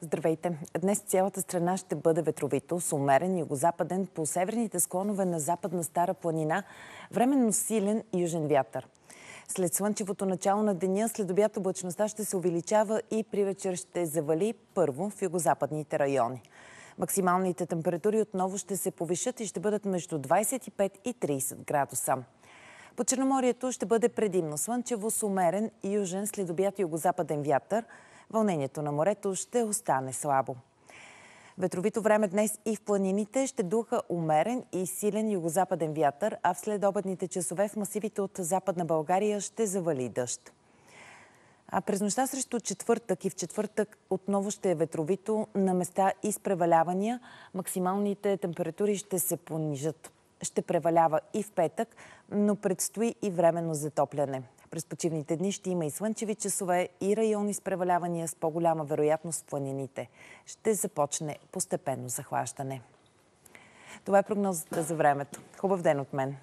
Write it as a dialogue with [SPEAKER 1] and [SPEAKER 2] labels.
[SPEAKER 1] Здравейте! Днес цялата страна ще бъде ветровито, сумерен югозападен по северните склонове на западна Стара планина, временно силен южен вятър. След слънчевото начало на деня, след обяд облачността ще се увеличава и при вечер ще завали първо в югозападните райони. Максималните температури отново ще се повишат и ще бъдат между 25 и 30 градуса. По Черноморието ще бъде предимно слънчево сумерен и южен следобият югозападен вятър – вълнението на морето ще остане слабо. Ветровито време днес и в планините ще духа умерен и силен югозападен вятър, а в следобедните часове в масивите от Западна България ще завали дъжд. А през нощта срещу четвъртък и в четвъртък отново ще е ветровито на места и с превалявания. Максималните температури ще се понижат ще превалява и в петък, но предстои и временно затопляне. През почивните дни ще има и слънчеви часове и райони с превалявания с по-голяма вероятност в планините. Ще започне постепенно захващане. Това е прогнозата за времето. Хубав ден от мен!